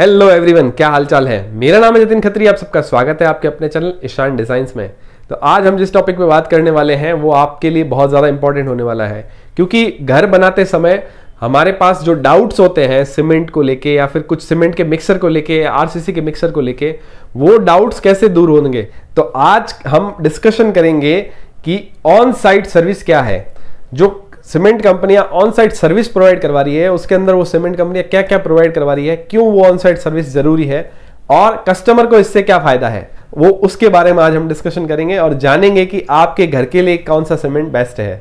hello everyone क्या हालचाल है मेरा नाम है जतिन खत्री आप सबका स्वागत है आपके अपने चैनल ईशान डिजाइंस में तो आज हम जिस टॉपिक पे बात करने वाले हैं वो आपके लिए बहुत ज़्यादा इंपॉर्टेंट होने वाला है क्योंकि घर बनाते समय हमारे पास जो डाउट्स होते हैं सीमेंट को लेके या फिर कुछ सीमेंट के मिक्सर को लेके आरसीसी के मिक्सर को लेके वो डाउट्स कैसे दूर होंगे तो आज हम डिस्कशन करेंगे कि ऑन साइट सर्विस क्या है जो सीमेंट कंपनियां ऑन साइट सर्विस प्रोवाइड करवा रही है उसके अंदर वो सीमेंट कंपनियां क्या क्या प्रोवाइड करवा रही है क्यों वो ऑन साइट सर्विस जरूरी है और कस्टमर को इससे क्या फायदा है वो उसके बारे में आज हम डिस्कशन करेंगे और जानेंगे कि आपके घर के लिए कौन सा सीमेंट बेस्ट है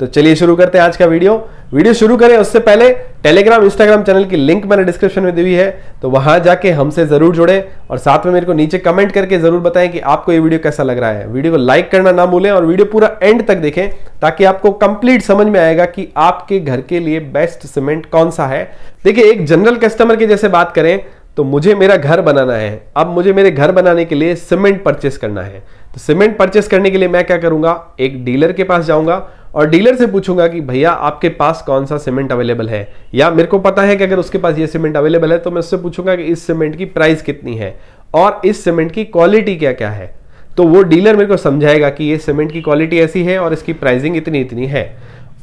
तो चलिए शुरू करते हैं आज का वीडियो वीडियो शुरू करें उससे पहले टेलीग्राम इंस्टाग्राम चैनल की लिंक मैंने डिस्क्रिप्शन में दी है तो वहां जाके हमसे जरूर जुड़े और साथ में मेरे को नीचे कमेंट करके जरूर बताएं कि आपको ये वीडियो कैसा लग रहा है वीडियो को लाइक करना ना भूलें और वीडियो पूरा एंड तक देखें ताकि आपको कंप्लीट समझ में आएगा कि आपके घर के लिए बेस्ट सीमेंट कौन सा है देखिए एक जनरल कस्टमर की जैसे बात करें तो मुझे मेरा घर बनाना है अब मुझे मेरे घर बनाने के लिए सीमेंट परचेस करना है तो सीमेंट परचेस करने के लिए मैं क्या करूंगा एक डीलर के पास जाऊंगा और डीलर से पूछूंगा कि भैया आपके पास कौन सा सीमेंट अवेलेबल है या मेरे को पता है कि अगर उसके पास ये सीमेंट अवेलेबल है तो मैं उससे पूछूंगा कि इस सीमेंट की प्राइस कितनी है और इस सीमेंट की क्वालिटी क्या क्या है तो वो डीलर मेरे को समझाएगा कि ये सीमेंट की क्वालिटी ऐसी है और इसकी प्राइसिंग इतनी इतनी है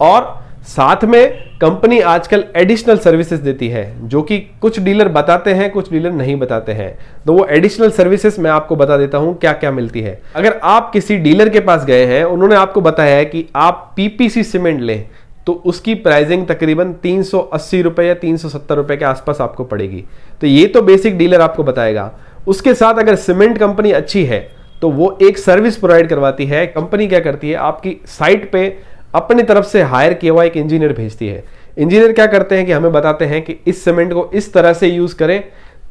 और साथ में कंपनी आजकल एडिशनल सर्विसेज देती है जो कि कुछ डीलर बताते हैं कुछ डीलर नहीं बताते हैं तो वो एडिशनल सर्विसेज मैं आपको बता देता हूं क्या क्या मिलती है अगर आप किसी डीलर के पास गए हैं उन्होंने आपको बताया है कि आप पीपीसी सीमेंट लें तो उसकी प्राइसिंग तकरीबन तीन सौ या तीन सौ के आसपास आपको पड़ेगी तो ये तो बेसिक डीलर आपको बताएगा उसके साथ अगर सीमेंट कंपनी अच्छी है तो वो एक सर्विस प्रोवाइड करवाती है कंपनी क्या करती है आपकी साइट पे अपनी तरफ से हायर किया हुआ एक इंजीनियर भेजती है इंजीनियर क्या करते हैं कि हमें बताते हैं कि इस सीमेंट को इस तरह से यूज़ करें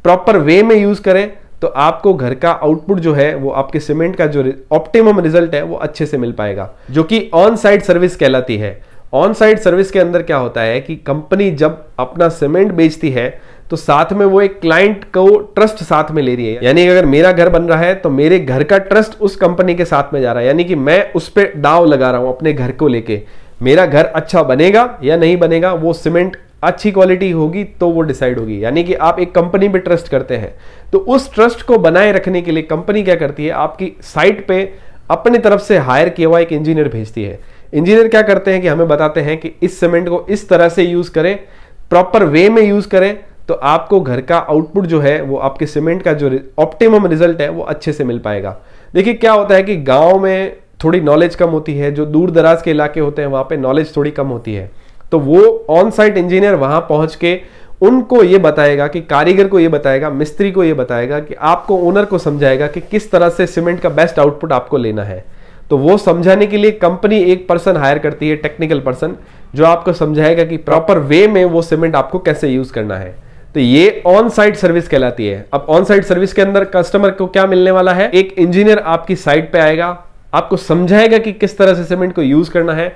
प्रॉपर वे में यूज़ करें तो आपको घर का आउटपुट जो है वो आपके सीमेंट का जो ऑप्टिमम रिजल्ट है वो अच्छे से मिल पाएगा जो कि ऑन साइड सर्विस कहलाती है ऑन साइड सर्विस के अंदर क्या होता है कि कंपनी जब अपना सीमेंट बेचती है तो साथ में वो एक क्लाइंट को ट्रस्ट साथ में ले रही है यानी अगर मेरा घर बन रहा है तो मेरे घर का ट्रस्ट उस कंपनी के साथ में जा रहा है यानी कि मैं उस पर दाव लगा रहा हूं अपने घर को लेके मेरा घर अच्छा बनेगा या नहीं बनेगा वो सीमेंट अच्छी क्वालिटी होगी तो वो डिसाइड होगी यानी कि आप एक कंपनी पे ट्रस्ट करते हैं तो उस ट्रस्ट को बनाए रखने के लिए कंपनी क्या करती है आपकी साइट पे अपनी तरफ से हायर किया हुआ एक इंजीनियर भेजती है इंजीनियर क्या करते हैं कि हमें बताते हैं कि इस सीमेंट को इस तरह से यूज करें प्रॉपर वे में यूज करें तो आपको घर का आउटपुट जो है वो आपके सीमेंट का जो ऑप्टिमम रिजल्ट है वो अच्छे से मिल पाएगा देखिए क्या होता है कि गाँव में थोड़ी नॉलेज कम होती है जो दूर दराज के इलाके होते हैं वहाँ पे नॉलेज थोड़ी कम होती है तो वो ऑन साइट इंजीनियर वहाँ पहुँच के उनको ये बताएगा कि कारीगर को ये बताएगा मिस्त्री को ये बताएगा कि आपको ओनर को समझाएगा कि किस तरह से सीमेंट का बेस्ट आउटपुट आपको लेना है तो वो समझाने के लिए कंपनी एक पर्सन हायर करती है टेक्निकल पर्सन जो आपको समझाएगा कि प्रॉपर वे में वो सीमेंट आपको कैसे यूज करना है तो ये ऑन साइट सर्विस कहलाती है अब ऑन साइट सर्विस के अंदर कस्टमर को क्या मिलने वाला है एक इंजीनियर आपकी साइट पे आएगा आपको समझाएगा कि किस तरह से सीमेंट को यूज करना है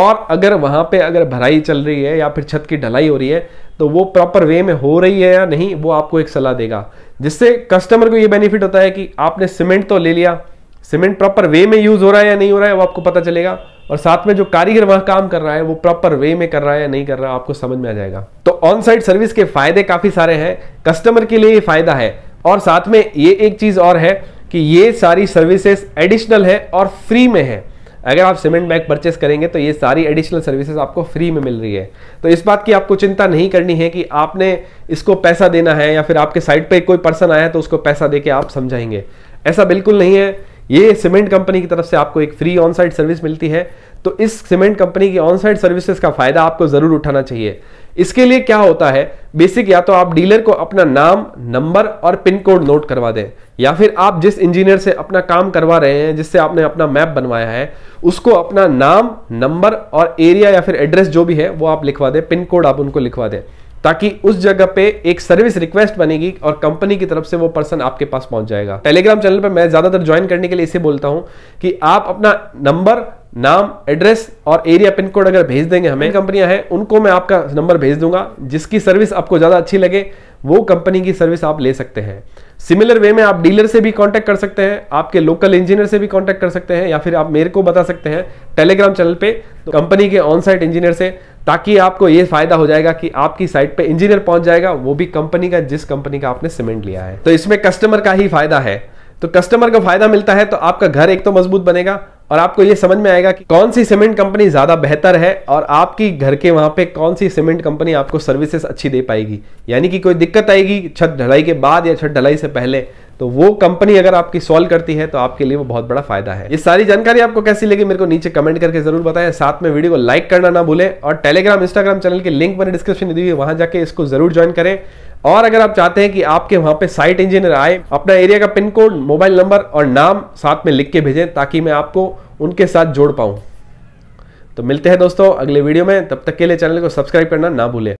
और अगर वहां पे अगर भराई चल रही है या फिर छत की ढलाई हो रही है तो वो प्रॉपर वे में हो रही है या नहीं वो आपको एक सलाह देगा जिससे कस्टमर को ये बेनिफिट होता है कि आपने सीमेंट तो ले लिया सीमेंट प्रॉपर वे में यूज हो रहा है या नहीं हो रहा है वो आपको पता चलेगा और साथ में जो कारीगर वहां काम कर रहा है वो प्रॉपर वे में कर रहा है या नहीं कर रहा आपको समझ में आ जाएगा तो ऑन साइट सर्विस के फायदे काफी सारे हैं कस्टमर के लिए फायदा है और साथ में ये एक चीज और है कि ये सारी सर्विसेज एडिशनल है और फ्री में है अगर आप सीमेंट बैग परचेस करेंगे तो ये सारी एडिशनल सर्विसेज आपको फ्री में मिल रही है तो इस बात की आपको चिंता नहीं करनी है कि आपने इसको पैसा देना है या फिर आपके साइट पे कोई पर्सन आया तो उसको पैसा दे के आप समझाएंगे ऐसा बिल्कुल नहीं है ये सीमेंट कंपनी की तरफ से आपको एक फ्री ऑन साइड सर्विस मिलती है तो इस सीमेंट कंपनी की ऑन साइड सर्विसेज का फायदा आपको जरूर उठाना चाहिए इसके लिए क्या होता है बेसिक या तो आप डीलर को अपना नाम नंबर और पिन कोड नोट करवा दें या फिर आप जिस इंजीनियर से अपना काम करवा रहे हैं जिससे आपने अपना मैप बनवाया है उसको अपना नाम नंबर और एरिया या फिर एड्रेस जो भी है वो आप लिखवा दें पिन कोड आप उनको लिखवा दें ताकि उस जगह पे एक सर्विस रिक्वेस्ट बनेगी और कंपनी की तरफ से वो पर्सन आपके पास पहुंच जाएगा टेलीग्राम चैनल पे मैं ज्यादातर ज्वाइन करने के लिए इसे बोलता हूं कि आप अपना नंबर नाम एड्रेस और एरिया पिन कोड अगर भेज देंगे हमें कंपनियां हैं उनको मैं आपका नंबर भेज दूंगा जिसकी सर्विस आपको ज़्यादा अच्छी लगे वो कंपनी की सर्विस आप ले सकते हैं सिमिलर वे में आप डीलर से भी कांटेक्ट कर सकते हैं आपके लोकल इंजीनियर से भी कांटेक्ट कर सकते हैं या फिर आप मेरे को बता सकते हैं टेलीग्राम चैनल पे तो कंपनी के ऑन साइट इंजीनियर से ताकि आपको ये फायदा हो जाएगा कि आपकी साइट पे इंजीनियर पहुंच जाएगा वो भी कंपनी का जिस कंपनी का आपने सीमेंट लिया है तो इसमें कस्टमर का ही फायदा है तो कस्टमर का फायदा मिलता है तो आपका घर एक तो मजबूत बनेगा और आपको ये समझ में आएगा कि कौन सी सीमेंट कंपनी ज़्यादा बेहतर है और आपकी घर के वहाँ पे कौन सी सीमेंट कंपनी आपको सर्विसेज अच्छी दे पाएगी यानी कि कोई दिक्कत आएगी छत ढलाई के बाद या छत ढलाई से पहले तो वो कंपनी अगर आपकी सॉल्व करती है तो आपके लिए वो बहुत बड़ा फायदा है ये सारी जानकारी आपको कैसी लगी मेरे को नीचे कमेंट करके जरूर बताएं साथ में वीडियो को लाइक करना ना भूलें और टेलीग्राम इंस्टाग्राम चैनल की लिंक मैंने डिस्क्रिप्शन में दी हुई वहां जाके इसको जरूर ज्वाइन करें और अगर आप चाहते हैं कि आपके वहां पे साइट इंजीनियर आए अपना एरिया का पिन कोड मोबाइल नंबर और नाम साथ में लिख के भेजें ताकि मैं आपको उनके साथ जोड़ पाऊँ तो मिलते हैं दोस्तों अगले वीडियो में तब तक के लिए चैनल को सब्सक्राइब करना ना भूलें